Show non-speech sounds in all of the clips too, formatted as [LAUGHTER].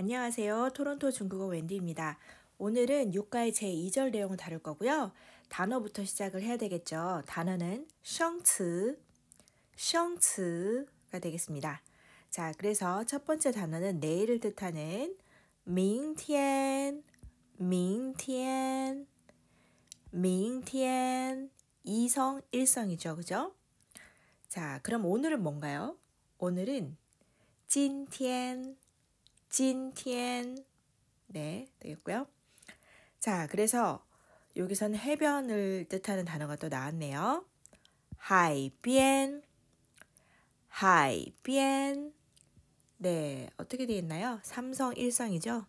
안녕하세요. 토론토 중국어 웬디입니다. 오늘은 6가의 제2절 내용을 다룰 거고요. 단어부터 시작을 해야 되겠죠. 단어는 성次, 성次가 되겠습니다. 자, 그래서 첫 번째 단어는 내일을 뜻하는 明天,明天,明天 이성, 일성이죠. 그죠? 자, 그럼 오늘은 뭔가요? 오늘은 今天 찐티엔 네 되겠고요. 자 그래서 여기선 해변을 뜻하는 단어가 또 나왔네요. 하이비하이비네 어떻게 되어 있나요? 삼성 일성이죠.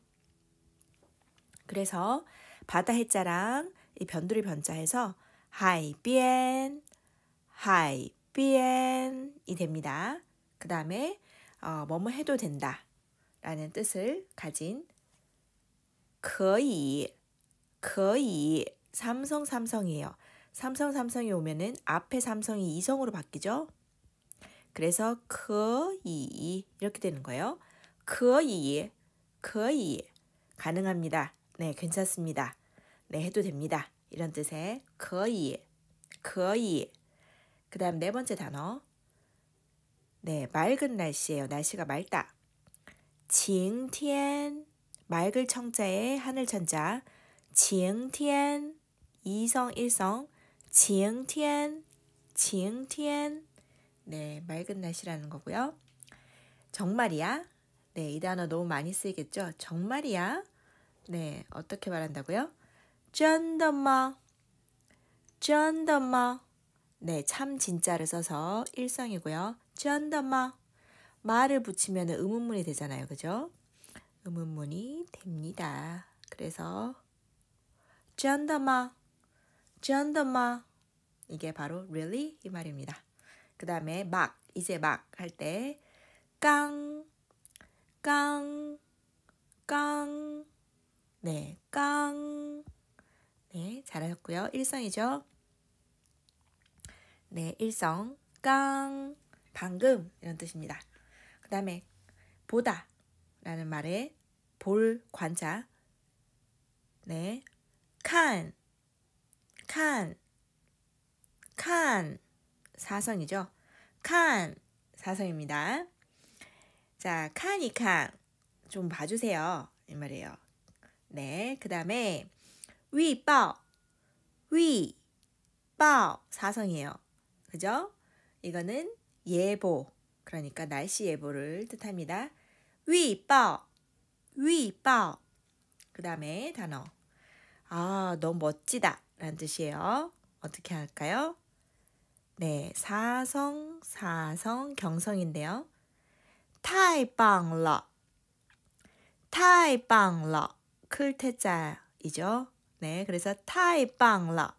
그래서 바다 해자랑 이 변두리 변자해서 하이비하이비이 됩니다. 그 다음에 어, 뭐뭐 해도 된다. 라는 뜻을 가진 可以,可以 삼성 삼성이에요. 삼성 삼성이 오면은 앞에 삼성이 이성으로 바뀌죠. 그래서 可以 이렇게 되는 거예요. 可以,可以 가능합니다. 네, 괜찮습니다. 네, 해도 됩니다. 이런 뜻의 可以,可以. 그다음 네 번째 단어. 네, 맑은 날씨예요. 날씨가 맑다. 晴天 맑을 청자에 하늘 천자 晴天 이성 일성 晴天晴天 네, 맑은 날씨라는 거고요. 정말이야? 네, 이 단어 너무 많이 쓰이겠죠? 정말이야? 네, 어떻게 말한다고요? 쩐的吗쩐的吗 네, 참 진짜를 써서 일성이고요. 쩐的吗 말을 붙이면 의문문이 되잖아요. 그죠? 의문문이 됩니다. 그래서 짠다마 짠다마 이게 바로 really 이 말입니다. 그 다음에 막 이제 막 할 때 깡, 깡, 깡, 네, 깡. 네, 잘하셨고요. 일성이죠. 네, 일성, 깡, 방금 이런 뜻입니다. 그 다음에 보다 라는 말에 볼 관자 네, 칸, 칸, 칸사성이죠칸 사선입니다. 자, 칸이 칸 좀 봐주세요 이 말이에요. 네, 그 다음에 위报, 위报사선이에요. 그죠? 이거는 예보, 그러니까 날씨 예보를 뜻합니다. 위报, 위报. 그 다음에 단어. 아, 너 멋지다. 라는 뜻이에요. 어떻게 할까요? 네, 사성, 사성, 경성인데요. 타이빵러. 타이빵러. 클 태자이죠. 네, 그래서 타이빵러.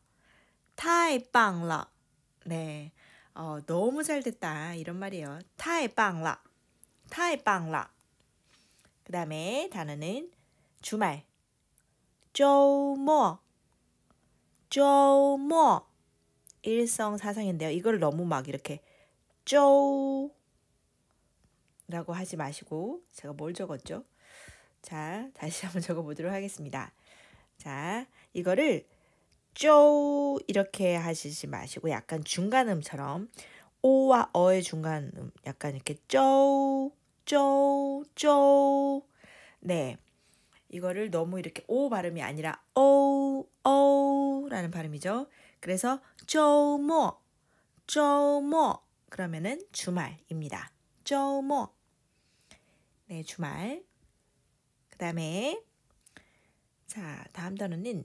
타이빵러. 네. 어, 너무 잘 됐다. 이런 말이에요. 타이빵라. 타이빵라. 그 다음에 단어는 주말. 쪼모쪼모 일성사상인데요. 이걸 너무 막 이렇게 쪼 라고 하지 마시고 제가 뭘 적었죠? 자, 다시 [LAUGHS] 한번 적어 보도록 하겠습니다. 자, 이거를 쪼 이렇게 하시지 마시고 약간 중간음처럼 오와 어의 중간음 약간 이렇게 쪼, 쪼, 쪼. 네. 이거를 너무 이렇게 오 발음이 아니라 오, 오라는 발음이죠. 그래서 쪼모, 쪼모 그러면은 주말입니다. 쪼모. 네, 주말. 그 다음에 자, 다음 단어는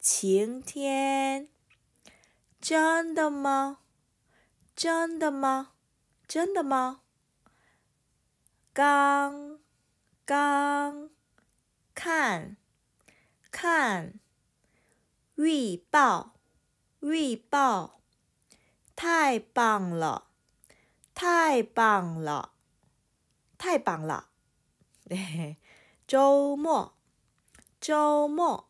晴天，真的吗？真的吗？真的吗？刚刚看看预报，预报太棒了，太棒了，太棒了！[LAUGHS] 周末，周末。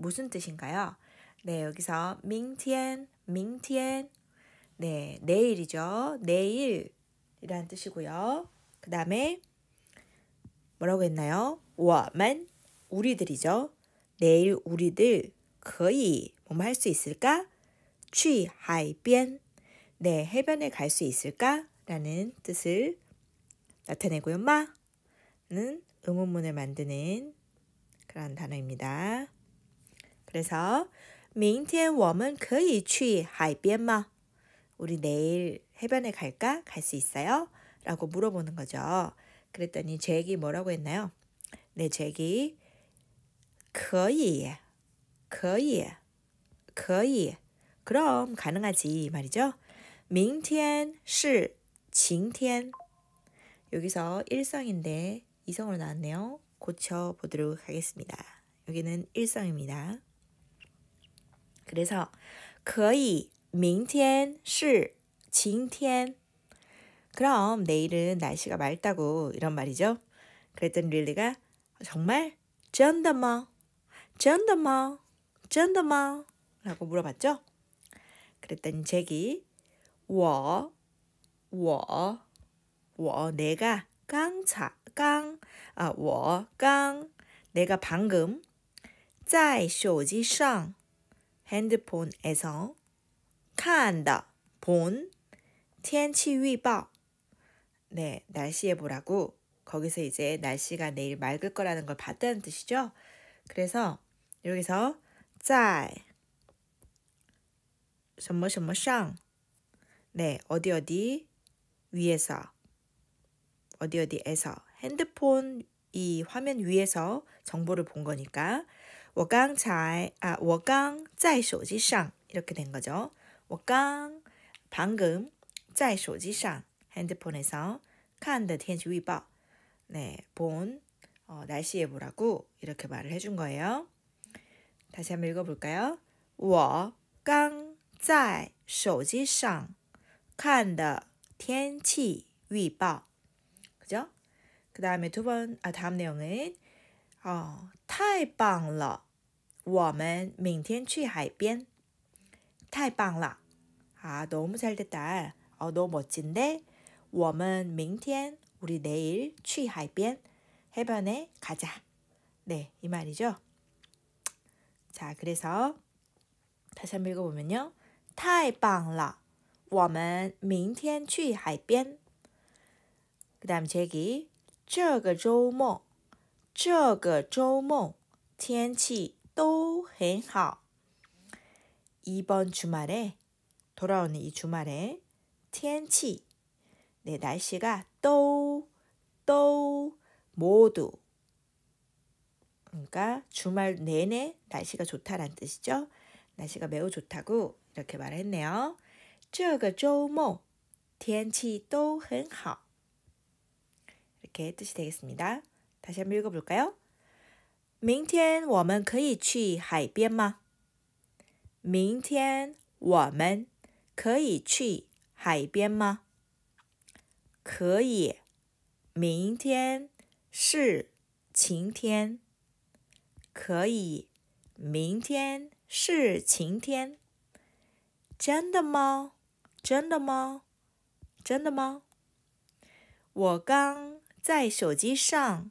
무슨 뜻인가요? 네, 여기서 밍티엔, 밍 네, 내일이죠. 내일이라는 뜻이고요. 그 다음에 뭐라고 했나요? 我们, 우리들이죠. 내일 우리들 可以,뭐할 수 있을까? 去海边, 네, 해변에 갈 수 있을까? 라는 뜻을 나타내고요. 마는 응원문을 만드는 그런 단어입니다. 그래서 明天我们可以去海边吗? 우리 내일 해변에 갈까? 갈 수 있어요? 라고 물어보는 거죠. 그랬더니 잭이 뭐라고 했나요? 네, 잭이 可以,可以,可以. 그럼 가능하지 말이죠. 明天是晴天. 여기서 일성인데 이성으로 나왔네요. 고쳐 보도록 하겠습니다. 여기는 일성입니다. 그래서 可以明天是晴天. 그럼 내일은 날씨가 맑다고 이런 말이죠. 그랬더 릴리가 정말 쩐더머 쩐더머 쩐더머 라고 물어봤죠. 그랬더 잭이 我我我 내가 깡차 깡아我깡 아, 내가 방금 在手机上 핸드폰에서 看다본天气 위바 네, 날씨 예보라고 거기서 이제 날씨가 내일 맑을 거라는 걸 봤다는 뜻이죠. 그래서 여기서 짤什么什么上 네, 어디 어디 위에서 어디 어디에서 핸드폰 이 화면 위에서 정보를 본 거니까 我刚才,啊我刚在手机上. 이렇게 된 거죠. 我刚, 방금, 在手机上, 핸드폰에서, 看的天气预报. 네, 본, 어, 날씨 예보라고 이렇게 말을 해 준 거예요. 다시 한번 읽어볼까요? 我刚在手机上看的天气预报. 그죠? 그 다음에 두 번, 아, 다음 내용은 哦，太棒了！我们明天去海边。太棒了！啊，너무잘됐 다。 어, 아, 너무 어, 멋진데? 我们明天 우리 내일 취海边 해변에 가자. 네, 이 말이죠. 자, 그래서 다시 한번 읽어 보면요. 太棒了.我们明天去海边.그다음 제기 这个周末这个周末天气都很好。 이번 주말에 돌아오는 이 주말에 텐치 네, 내 날씨가 또 또 모두 그러니까 주말 내내 날씨가 좋다란 뜻이죠. 날씨가 매우 좋다고 이렇게 말했네요. 这个周末天气都很好 이렇게 뜻이 되겠습니다. 它下面有个不该哦。明天我们可以去海边吗？明天我们可以去海边吗？可以。明天是晴天。可以。明天是晴天。真的吗？真的吗？真的吗？我刚在手机上。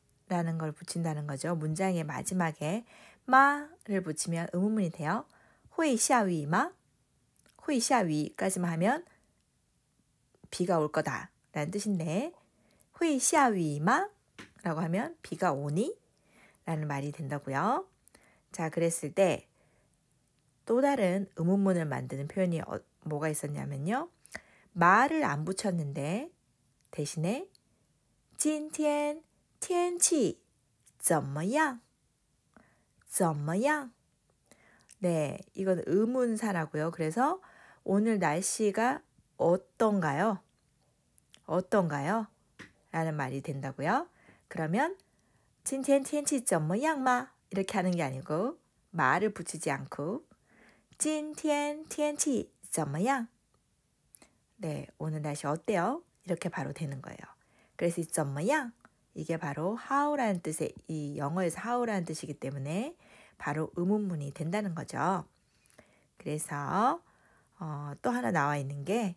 라는 걸 붙인다는 거죠. 문장의 마지막에 마를 붙이면 의문문이 돼요. 호이샤위 마, 호이샤위까지만 하면 비가 올 거다 라는 뜻인데 호이샤위 마 라고 하면 비가 오니? 라는 말이 된다고요. 자, 그랬을 때 또 다른 의문문을 만드는 표현이 어, 뭐가 있었냐면요. 마를 안 붙였는데 대신에 찐텐 天气怎么样?怎么样? 네, 이건 의문사라고요. 그래서 오늘 날씨가 어떤가요? 어떤가요? 라는 말이 된다고요. 그러면 今天天气怎么样吗? 이렇게 하는 게 아니고 말을 붙이지 않고 今天天气怎么样? 네, 오늘 날씨 어때요? 이렇게 바로 되는 거예요. 그래서 怎么样? 이게 바로 how라는 뜻의 이 영어에서 how라는 뜻이기 때문에 바로 의문문이 된다는 거죠. 그래서 어, 또 하나 나와 있는 게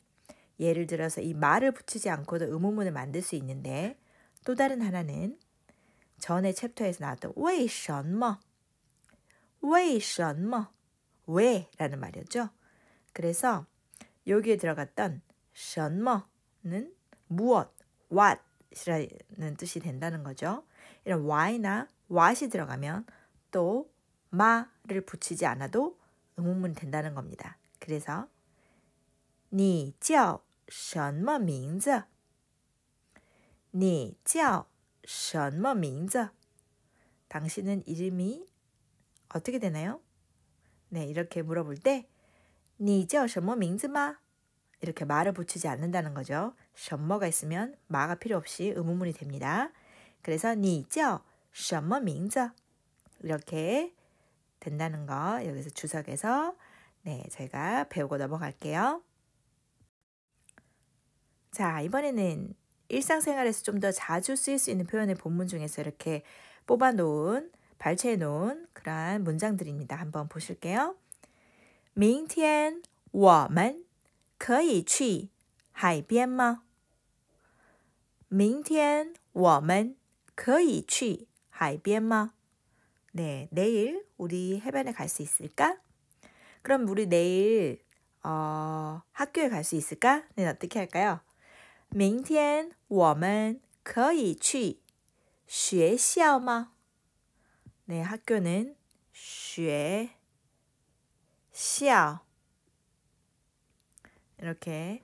예를 들어서 이 말을 붙이지 않고도 의문문을 만들 수 있는데 또 다른 하나는 전에 챕터에서 나왔던 왜什么 왜什么 왜라는 말이었죠. 그래서 여기에 들어갔던 什么는 무엇, what 이라는 뜻이 된다는 거죠. 이런 why나 what이 들어가면 또 마를 붙이지 않아도 의문문 된다는 겁니다. 그래서 你叫什么名字?你叫什么名字? 당신은 이름이 어떻게 되나요? 네, 이렇게 물어볼 때你叫什么名字吗? 이렇게 말을 붙이지 않는다는 거죠. 셔머가 있으면 마가 필요 없이 의문문이 됩니다. 그래서 니죠? 셔머 밍저 이렇게 된다는 거 여기서 주석에서 네제가 배우고 넘어갈게요. 자 이번에는 일상생활에서 좀 더 자주 쓰일 수 있는 표현을 본문 중에서 이렇게 뽑아놓은 발췌해놓은 그러한 문장들입니다. 한번 보실게요. 明天我们可以去 海边吗？明天我们可以去海边吗？네, 내일 우리 해변에 갈 수 있을까? 그럼 우리 내일 어, 학교에 갈 수 있을까? 네, 어떻게 할까요? 明天我们可以去学校吗? 네, 학교는 学校 이렇게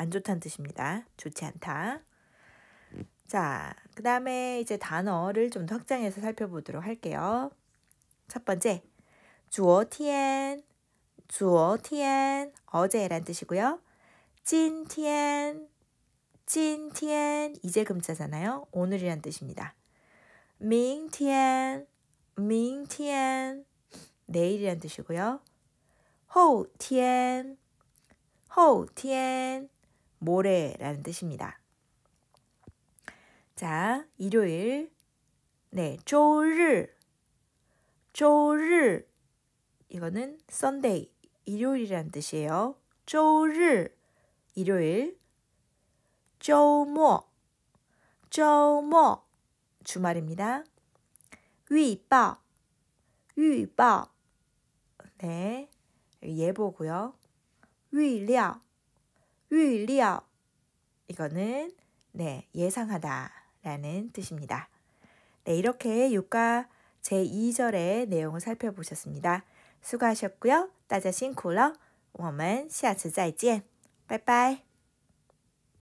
안 좋다는 뜻입니다. 좋지 않다. 자, 그 다음에 이제 단어를 좀 더 확장해서 살펴보도록 할게요. 첫 번째, 주어 티엔, 주어 티엔, 어제란 뜻이고요. 찐 티엔, 찐 티엔, 이제 금자잖아요. 오늘이란 뜻입니다. 밍 티엔, 밍 티엔, 내일이란 뜻이고요. 호 티엔, 호 티엔, 모레라는 뜻입니다. 자, 일요일. 네, 조일. 조일. 이거는 썬데이, 일요일이란 뜻이에요. 조일. 일요일. 조모. 조모. 주말입니다. 위바. 위바. 네. 예보고요. 위량. 预料 이거는 네, 예상하다라는 뜻입니다. 네, 이렇게 육가 제2절의 내용을 살펴보셨습니다. 수고하셨고요. 따자신 쿨러, 我们下次再见，拜拜。